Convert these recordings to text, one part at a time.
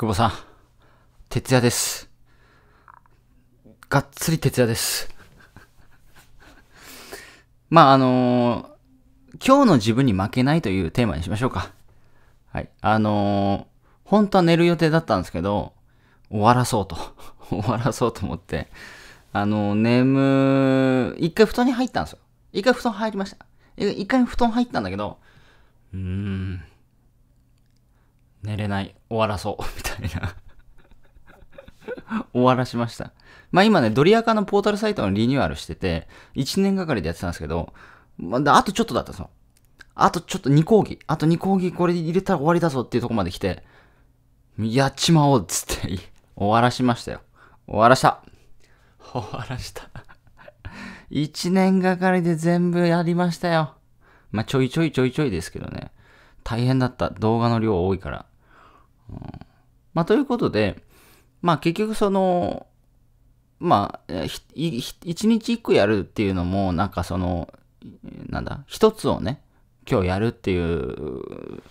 久保さん、徹夜です。がっつり徹夜です。まあ、あのー、今日の自分に負けないというテーマにしましょうか。はい。あのー、本当は寝る予定だったんですけど、終わらそうと。終わらそうと思って、あのー、眠、一回布団に入ったんですよ。一回布団入りました。一回布団入ったんだけど、うーん、寝れない、終わらそう、みたいな。いな 終わらしました。まあ今ね、ドリアカのポータルサイトのリニューアルしてて、1年がかりでやってたんですけど、まだあとちょっとだったんですよ。あとちょっと2講義、あと2講義これ入れたら終わりだぞっていうとこまで来て、やっちまおうっつって 終わらしましたよ。終わらした。終わらした1年がかりで全部やりましたよ。まあちょいちょいちょいちょいですけどね。大変だった。動画の量多いから。うんまあ、ということで、まあ、結局その、まあ、一日一個やるっていうのも、なんかその、なんだ、一つをね、今日やるっていう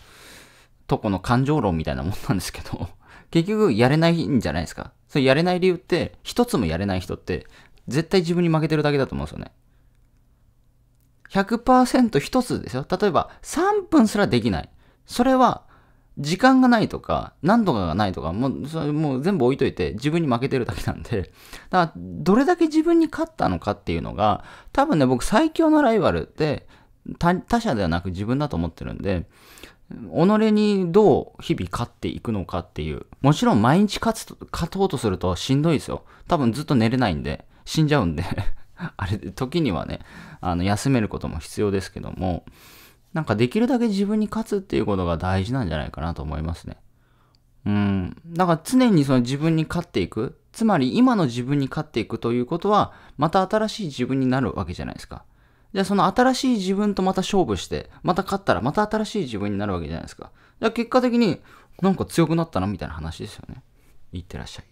とこの感情論みたいなもんなんですけど、結局やれないんじゃないですか。それやれない理由って、一つもやれない人って、絶対自分に負けてるだけだと思うんですよね。100%一つですよ。例えば、3分すらできない。それは、時間がないとか、何とかがないとか、もう、それもう全部置いといて、自分に負けてるだけなんで、だから、どれだけ自分に勝ったのかっていうのが、多分ね、僕最強のライバルって他、他者ではなく自分だと思ってるんで、己にどう日々勝っていくのかっていう。もちろん毎日勝つ勝とうとするとしんどいですよ。多分ずっと寝れないんで、死んじゃうんで あれ、時にはね、あの、休めることも必要ですけども、なんかできるだけ自分に勝つっていうことが大事なんじゃないかなと思いますね。うん。だから常にその自分に勝っていく。つまり今の自分に勝っていくということは、また新しい自分になるわけじゃないですか。じゃあその新しい自分とまた勝負して、また勝ったらまた新しい自分になるわけじゃないですか。じゃあ結果的になんか強くなったなみたいな話ですよね。いってらっしゃい。